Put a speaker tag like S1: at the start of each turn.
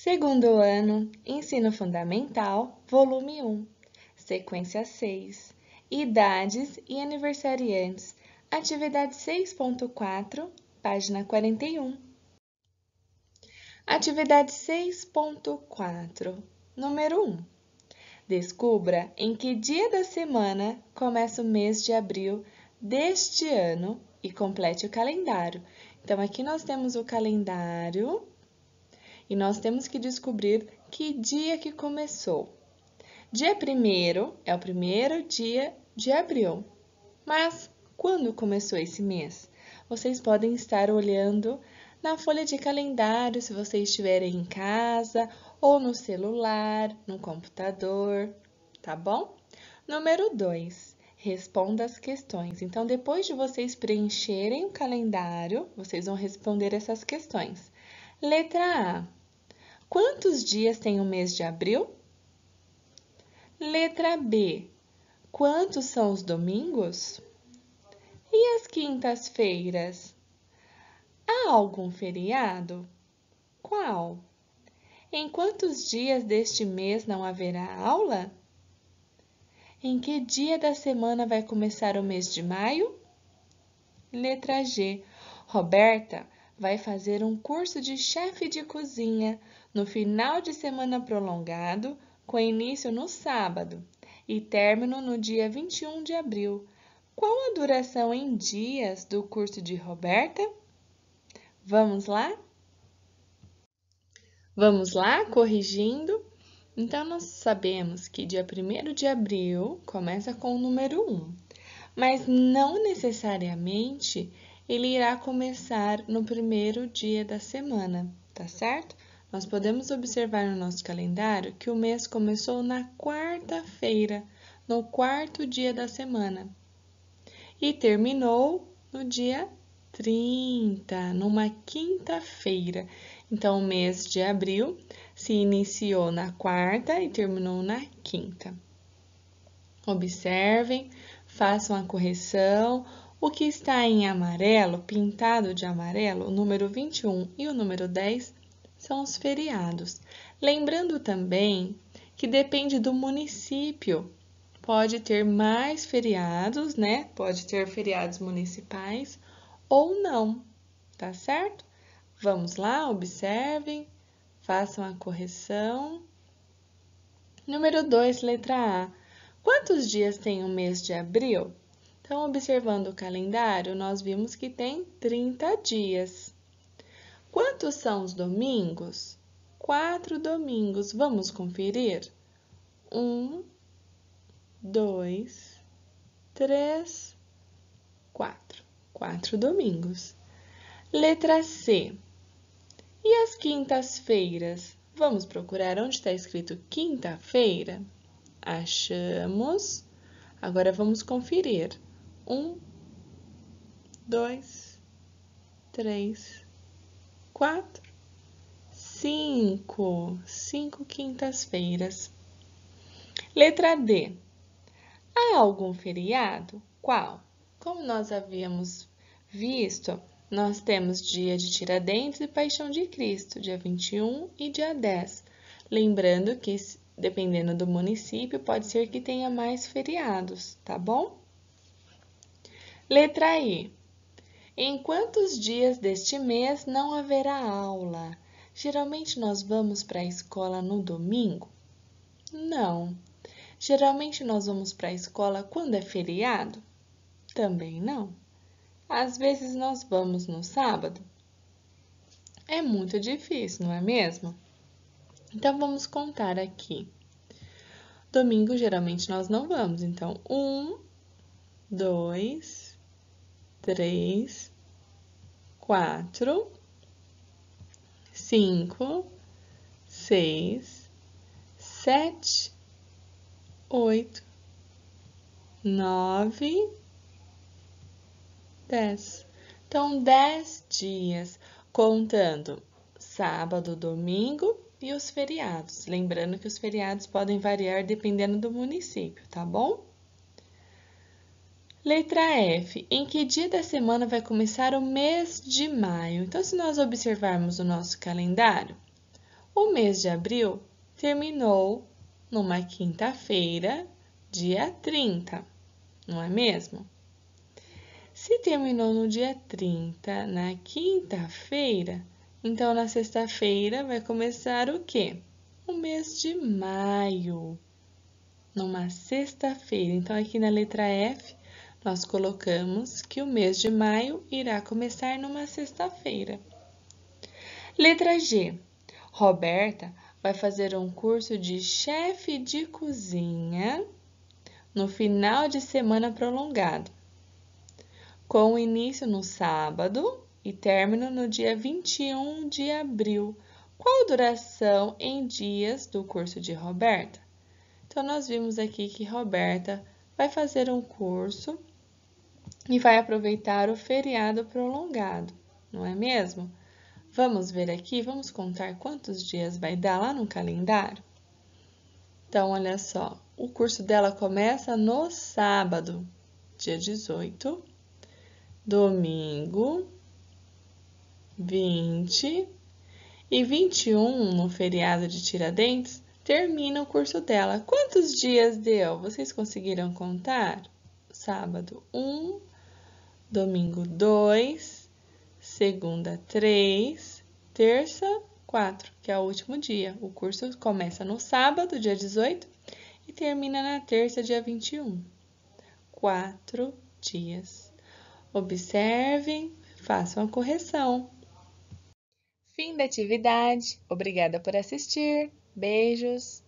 S1: Segundo ano, Ensino Fundamental, Volume 1, Sequência 6, Idades e Aniversariantes, Atividade 6.4, página 41. Atividade 6.4, número 1. Descubra em que dia da semana começa o mês de abril deste ano e complete o calendário. Então, aqui nós temos o calendário e nós temos que descobrir que dia que começou. Dia 1 é o primeiro dia de abril. Mas quando começou esse mês? Vocês podem estar olhando na folha de calendário se vocês estiverem em casa ou no celular, no computador, tá bom? Número 2. Responda as questões. Então, depois de vocês preencherem o calendário, vocês vão responder essas questões. Letra A. Quantos dias tem o mês de abril? Letra B. Quantos são os domingos? E as quintas-feiras? Há algum feriado? Qual? Em quantos dias deste mês não haverá aula? Em que dia da semana vai começar o mês de maio? Letra G. Roberta, vai fazer um curso de chefe de cozinha no final de semana prolongado, com início no sábado e término no dia 21 de abril. Qual a duração em dias do curso de Roberta? Vamos lá? Vamos lá, corrigindo. Então, nós sabemos que dia 1 de abril começa com o número 1, mas não necessariamente ele irá começar no primeiro dia da semana, tá certo? Nós podemos observar no nosso calendário que o mês começou na quarta-feira, no quarto dia da semana, e terminou no dia 30, numa quinta-feira. Então, o mês de abril se iniciou na quarta e terminou na quinta. Observem, façam a correção, o que está em amarelo, pintado de amarelo, o número 21 e o número 10 são os feriados. Lembrando também que depende do município. Pode ter mais feriados, né? Pode ter feriados municipais ou não, tá certo? Vamos lá, observem, façam a correção. Número 2, letra A. Quantos dias tem o mês de abril? Então, observando o calendário, nós vimos que tem 30 dias. Quantos são os domingos? Quatro domingos. Vamos conferir? Um, dois, três, quatro. Quatro domingos. Letra C. E as quintas-feiras? Vamos procurar onde está escrito quinta-feira? Achamos. Agora vamos conferir. Um, dois, três, quatro, cinco. Cinco quintas-feiras. Letra D. Há algum feriado? Qual? Como nós havíamos visto, nós temos dia de Tiradentes e Paixão de Cristo, dia 21 e dia 10. Lembrando que, dependendo do município, pode ser que tenha mais feriados, tá bom? Letra I. Em quantos dias deste mês não haverá aula? Geralmente nós vamos para a escola no domingo? Não. Geralmente nós vamos para a escola quando é feriado? Também não. Às vezes nós vamos no sábado? É muito difícil, não é mesmo? Então vamos contar aqui. Domingo geralmente nós não vamos, então um, dois, três, quatro, cinco, seis, sete, oito, nove, dez. Então, dez dias, contando sábado, domingo e os feriados. Lembrando que os feriados podem variar dependendo do município, tá bom? Letra F. Em que dia da semana vai começar o mês de maio? Então, se nós observarmos o nosso calendário, o mês de abril terminou numa quinta-feira, dia 30, não é mesmo? Se terminou no dia 30, na quinta-feira, então na sexta-feira vai começar o quê? O mês de maio, numa sexta-feira. Então, aqui na letra F, nós colocamos que o mês de maio irá começar numa sexta-feira. Letra G. Roberta vai fazer um curso de chefe de cozinha no final de semana prolongado, com início no sábado e término no dia 21 de abril. Qual a duração em dias do curso de Roberta? Então, nós vimos aqui que Roberta vai fazer um curso e vai aproveitar o feriado prolongado, não é mesmo? Vamos ver aqui, vamos contar quantos dias vai dar lá no calendário? Então, olha só, o curso dela começa no sábado, dia 18, domingo, 20 e 21, no feriado de Tiradentes, termina o curso dela. Quantos dias deu? Vocês conseguiram contar? Sábado, 1, um, domingo 2, segunda 3, terça 4, que é o último dia. O curso começa no sábado, dia 18, e termina na terça, dia 21. Quatro dias. Observem, façam a correção. Fim da atividade. Obrigada por assistir. Beijos.